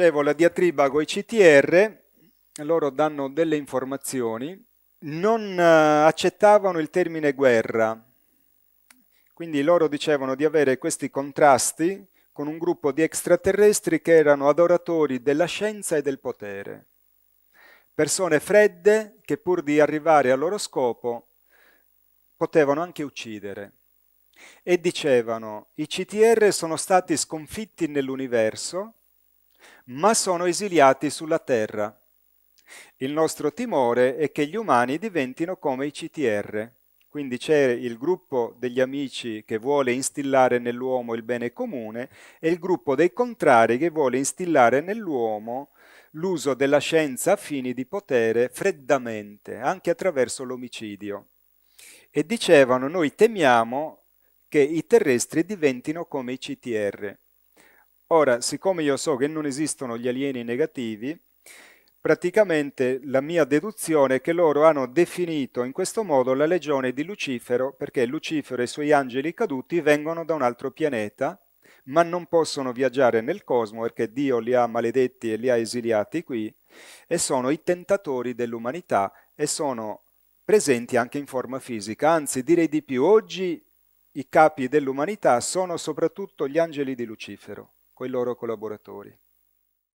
dicevo, la diatriba con i CTR, loro danno delle informazioni, non eh, accettavano il termine guerra, quindi loro dicevano di avere questi contrasti con un gruppo di extraterrestri che erano adoratori della scienza e del potere, persone fredde che pur di arrivare al loro scopo potevano anche uccidere. E dicevano, i CTR sono stati sconfitti nell'universo ma sono esiliati sulla terra. Il nostro timore è che gli umani diventino come i CTR. Quindi c'è il gruppo degli amici che vuole instillare nell'uomo il bene comune e il gruppo dei contrari che vuole instillare nell'uomo l'uso della scienza a fini di potere freddamente, anche attraverso l'omicidio. E dicevano noi temiamo che i terrestri diventino come i CTR. Ora, siccome io so che non esistono gli alieni negativi, praticamente la mia deduzione è che loro hanno definito in questo modo la legione di Lucifero, perché Lucifero e i suoi angeli caduti vengono da un altro pianeta, ma non possono viaggiare nel cosmo perché Dio li ha maledetti e li ha esiliati qui, e sono i tentatori dell'umanità e sono presenti anche in forma fisica, anzi direi di più, oggi i capi dell'umanità sono soprattutto gli angeli di Lucifero coi loro collaboratori.